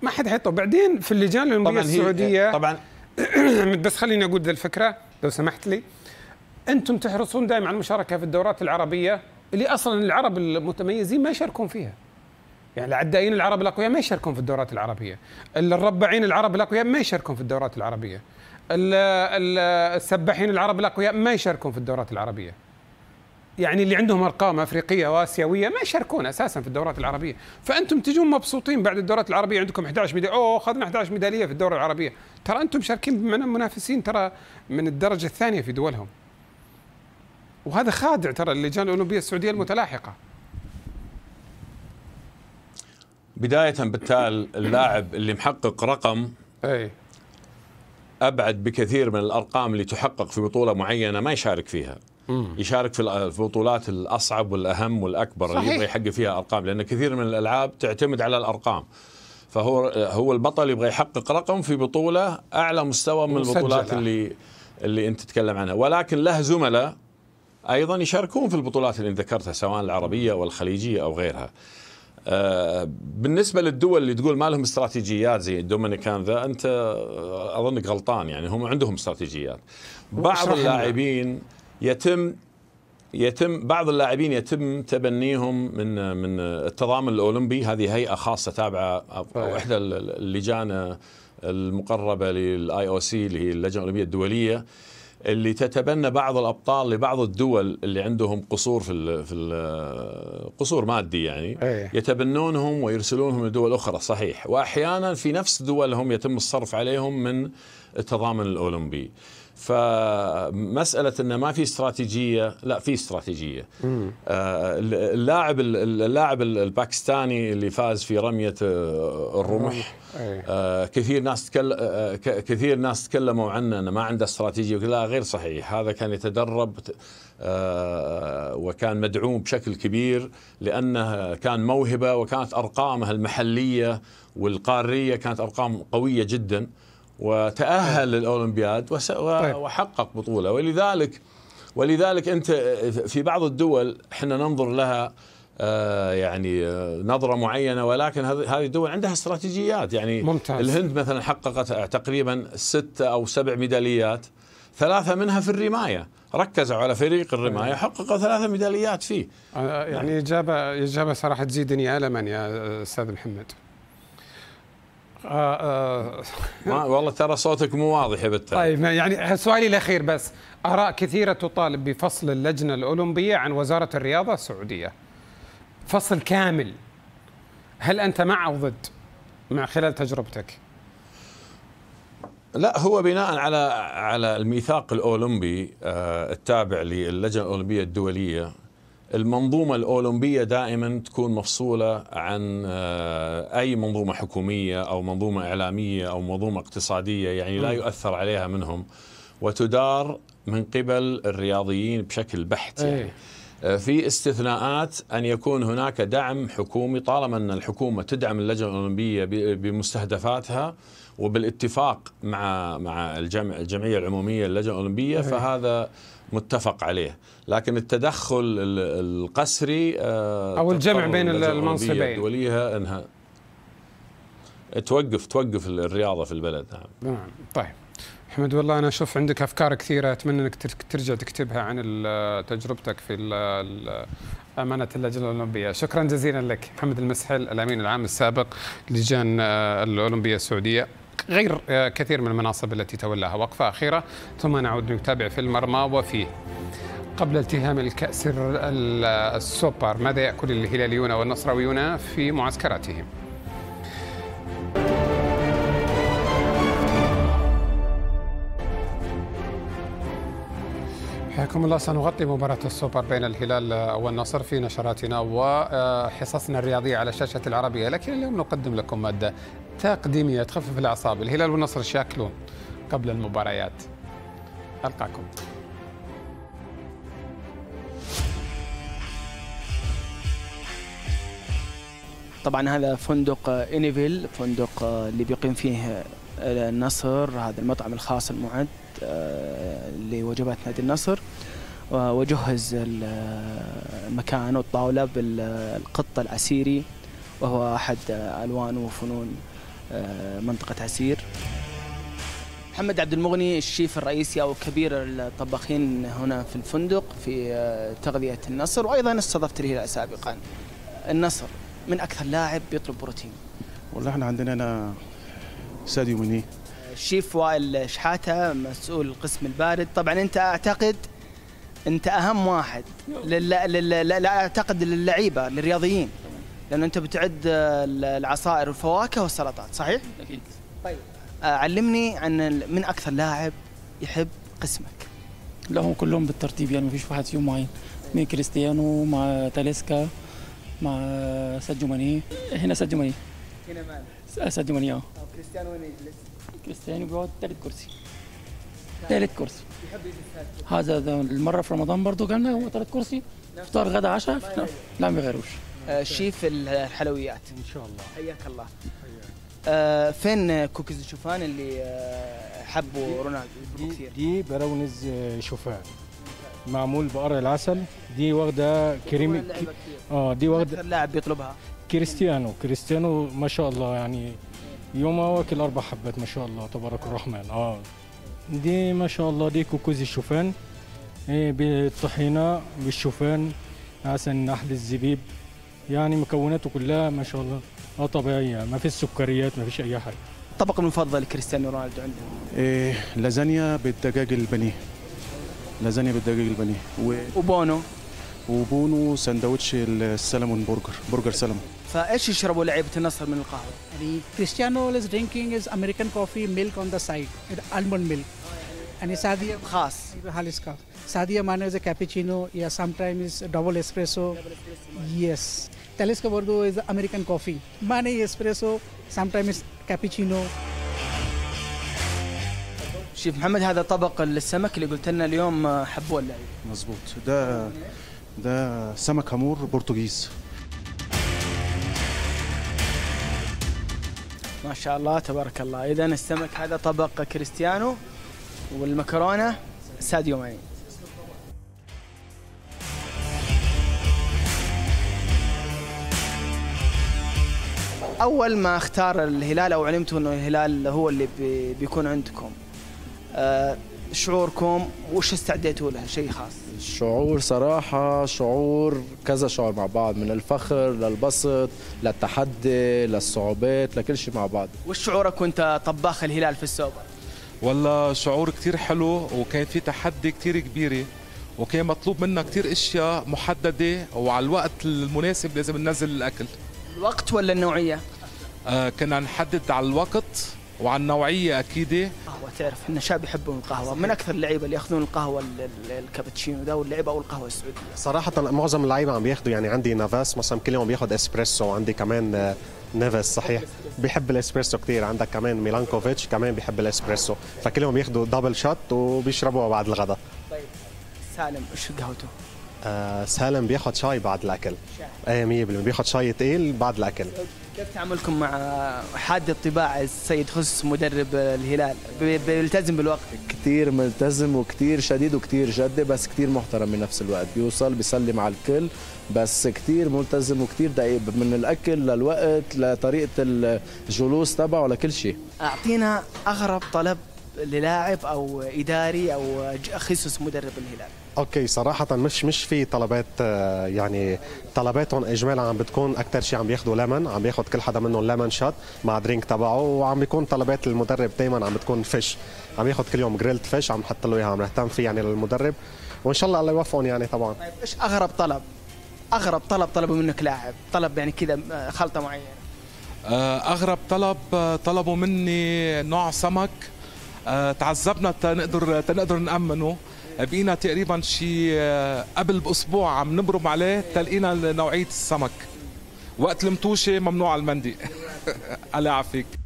ما حد حيطلع بعدين في اللجان الاولمبيه السعوديه إيه، طبعا *clears throat* بس خليني اقول ذا الفكره لو سمحت لي انتم تحرصون دائما على المشاركه في الدورات العربيه اللي اصلا العرب المتميزين ما يشاركون فيها يعني العدائين العرب الاقوياء ما يشاركون في الدورات العربيه الربعين العرب الاقوياء ما يشاركون في الدورات العربيه السباحين العرب الاقوياء ما يشاركون في الدورات العربيه يعني اللي عندهم ارقام افريقيه واسيويه ما يشاركون اساسا في الدورات العربيه، فانتم تجون مبسوطين بعد الدورات العربيه عندكم 11 ميداليه، اوه اخذنا 11 ميداليه في الدوره العربيه، ترى انتم من منافسين ترى من الدرجه الثانيه في دولهم. وهذا خادع ترى اللجان الاولمبيه السعوديه المتلاحقه. بدايه بالتال اللاعب اللي محقق رقم اي ابعد بكثير من الارقام اللي تحقق في بطوله معينه ما يشارك فيها. يشارك في البطولات الاصعب والاهم والاكبر صحيح. اللي يبغى يحقق فيها ارقام لان كثير من الالعاب تعتمد على الارقام فهو هو البطل يبغى يحقق رقم في بطوله اعلى مستوى من مسجلة. البطولات اللي اللي انت تتكلم عنها ولكن له زملاء ايضا يشاركون في البطولات اللي ذكرتها سواء العربيه والخليجيه او غيرها آه، بالنسبه للدول اللي تقول ما لهم استراتيجيات زي الدومينيكان ذا انت آه، اظنك غلطان يعني هم عندهم استراتيجيات بعض اللاعبين يتم يتم بعض اللاعبين يتم تبنيهم من من التضامن الاولمبي هذه هيئه خاصه تابعه او احدى اللجان المقربه للاي او سي اللي هي اللجنه الاولمبيه الدوليه اللي تتبنى بعض الابطال لبعض الدول اللي عندهم قصور في الـ في الـ قصور مادي يعني يتبنونهم ويرسلونهم لدول اخرى صحيح واحيانا في نفس دولهم يتم الصرف عليهم من التضامن الاولمبي. فمسألة أنه ما في استراتيجية لا في استراتيجية آه، اللاعب اللاعب الباكستاني اللي فاز في رمية آه، الرمح آه، كثير ناس كثير ناس تكلموا عنه أنه ما عنده استراتيجية لا غير صحيح هذا كان يتدرب وكان مدعوم بشكل كبير لأنه كان موهبة وكانت أرقامه المحلية والقارية كانت أرقام قوية جداً وتأهل للأولمبياد طيب. وحقق بطولة ولذلك ولذلك أنت في بعض الدول احنا ننظر لها آه، يعني آه، نظرة معينة ولكن هذه الدول عندها استراتيجيات يعني ممتاز. الهند مثلا حققت تقريبا ستة أو سبع ميداليات ثلاثة منها في الرماية ركزوا على فريق الرماية طيب. حققوا ثلاثة ميداليات فيه آه، يعني إجابة إجابة صراحة تزيدني ألما يا أستاذ محمد آه آه والله ترى صوتك مو واضح يا بتال طيب يعني سؤالي الاخير بس اراء كثيره تطالب بفصل اللجنه الاولمبيه عن وزاره الرياضه السعوديه فصل كامل هل انت مع او ضد مع خلال تجربتك لا هو بناء على على الميثاق الاولمبي آه، التابع للجنه الاولمبيه الدوليه المنظومة الأولمبية دائما تكون مفصولة عن آه، أي منظومة حكومية أو منظومة إعلامية أو منظومة اقتصادية يعني لا يؤثر عليها منهم وتدار من قبل الرياضيين بشكل بحت يعني إيه. آه، في استثناءات أن يكون هناك دعم حكومي طالما أن الحكومة تدعم اللجنة الأولمبية بمستهدفاتها وبالاتفاق مع مع الجمعية العمومية للجنة الأولمبية إيه. فهذا متفق عليه لكن التدخل القسري آه، او الجمع بين المنصبين الدولية انها توقف توقف الرياضه في البلد نعم. نعم طيب أحمد والله انا اشوف عندك افكار كثيره اتمنى انك ترجع تكتبها عن تجربتك في امانه اللجنه الاولمبيه شكرا جزيلا لك محمد المسحل الامين العام السابق لجان آه، الاولمبيه السعوديه غير آه، كثير من المناصب التي تولاها وقفة أخيرة ثم نعود نتابع في المرمى وفيه قبل التهام الكأس السوبر ماذا يأكل الهلاليون والنصراويون في معسكراتهم؟ حياكم الله سنغطي مباراة السوبر بين الهلال والنصر في نشراتنا وحصصنا الرياضية على الشاشة العربية لكن اليوم نقدم لكم مادة تقديمية تخفف الأعصاب الهلال والنصر شاكلون قبل المباريات ألقاكم طبعا هذا فندق انيفيل فندق اللي بيقيم فيه النصر هذا المطعم الخاص المعد آه، لوجبات نادي النصر آه، وجهز المكان والطاولة بالقط العسيري وهو أحد ألوان وفنون آه، منطقة عسير محمد عبد المغني الشيف الرئيسي او كبير الطباخين هنا في الفندق في آه، تغذيه النصر وايضا استضفت الهلال سابقا. النصر من اكثر لاعب يطلب بروتين. والله احنا عندنا انا ساديو مني. الشيف وائل شحاته مسؤول قسم البارد، طبعا انت اعتقد انت اهم واحد لا اعتقد للعيبه للرياضيين. لأنه أنت بتعد آه، العصائر والفواكه والسلطات صحيح؟ أكيد طيب آه، علمني عن من أكثر لاعب يحب قسمك لا هم كلهم بالترتيب يعني ما فيش واحد فيهم معين من كريستيانو مع تاليسكا مع ساديو ماني هنا ساديو ماني هنا ماني آه، ساديو ماني اه كريستيانو وين يجلس؟ كريستيانو بيقعد ثالث كرسي ثالث كرسي يحب يجلس هذا المره في رمضان برضه كان هو ثالث كرسي افطار غدا عشاء لا ما يغيروش آه، شيف الحلويات ان شاء الله حياك الله آه فين كوكيز الشوفان اللي آه حبوا رونالدو دي, دي برونز آه، شوفان معمول بقرع العسل دي واخده كريمي اه دي واخده اكثر لاعب بيطلبها كريستيانو كريستيانو ما شاء الله يعني يوم واكل اربع حبات ما شاء الله تبارك الرحمن اه دي ما شاء الله دي كوكوز الشوفان إيه، بالطحينه بالشوفان عسل النحل الزبيب يعني مكوناته كلها ما شاء الله اه طبيعيه ما فيش سكريات ما فيش اي حاجه الطبق المفضل كريستيانو رونالدو عندنا إيه لازانيا بالدجاج البنيه لازانيا بالدجاج البنيه و... وبونو وبونو ساندوتش السلمون برجر برجر سلمون فايش يشربوا لعيبه النصر من القهوه؟ يعني كريستيانو از درينكينج از امريكان كوفي ميلك اون ذا سايد الموند ميلك and a sadia khas haliska. Sadia mano is a cappuccino, yeah, sometimes is double espresso. Double espresso yes. Talisca Borgo is American coffee. Mane espresso, sometimes is cappuccino. شيف محمد هذا طبق السمك اللي قلت لنا اليوم حبوه اللاعب مظبوط ده ده سمك هامور برتغيز ما شاء الله تبارك الله اذا السمك هذا طبق كريستيانو والمكرونه ساديو ماني اول ما اختار الهلال او علمت انه الهلال هو اللي بي بيكون عندكم آه، شعوركم وش استعديتوا له شيء خاص شعور صراحة شعور كذا شعور مع بعض من الفخر للبسط للتحدي للصعوبات لكل شيء مع بعض وش شعورك وانت طباخ الهلال في السوبر والله شعور كثير حلو وكان في تحدي كثير كبيره وكان مطلوب منا كثير اشياء محدده وعلى الوقت المناسب لازم ننزل الاكل الوقت ولا النوعيه آه كنا نحدد على الوقت وعلى النوعيه اكيد قهوه تعرف ان شاب يحبون القهوه من اكثر اللعيبه اللي ياخذون القهوه الكابتشينو ده واللعيبه او القهوه السعوديه صراحه معظم اللعيبه عم بياخذوا يعني عندي نافاس مثلا كل يوم بياخذ اسبريسو وعندي كمان آه، نيفيس صحيح بيحب الاسبريسو كثير عندك كمان ميلانكوفيتش كمان بيحب الاسبريسو فكلهم ياخذوا دبل شوت وبيشربوها بعد الغداء طيب سالم شو قهوته؟ آه، سالم بياخذ شاي بعد الاكل اي 100% بياخذ شاي ثقيل بعد الاكل كيف تعاملكم مع حاد الطباع السيد خص مدرب الهلال بيلتزم بالوقت كثير ملتزم وكثير شديد وكثير جدي بس كثير محترم بنفس الوقت بيوصل بيسلم على الكل بس كثير ملتزم وكثير دقيق من الاكل للوقت لطريقه الجلوس تبعه لكل شيء اعطينا اغرب طلب للاعب او اداري او خصوص مدرب الهلال اوكي صراحه مش مش في طلبات آه، يعني طلباتهم اجمالا عم بتكون اكثر شيء عم بياخذوا لمن عم بياخذ كل حدا منهم لمن شوت مع درينك تبعه وعم بيكون طلبات المدرب دائما عم بتكون فيش عم ياخذ كل يوم جريلد فيش عم حط له اياها عم نهتم فيه يعني للمدرب وان شاء الله الله يوفقهم يعني طبعا طيب ايش اغرب طلب اغرب طلب طلبوا منك لاعب طلب يعني كذا آه، خلطه معينه آه، اغرب طلب طلبوا مني نوع سمك تعذبنا تنقدر تنقدر نامنه بقينا تقريبا شي آه، قبل باسبوع عم نبرم عليه تلقينا نوعيه السمك وقت المطوشه ممنوع المندي *laughs* الله يعافيك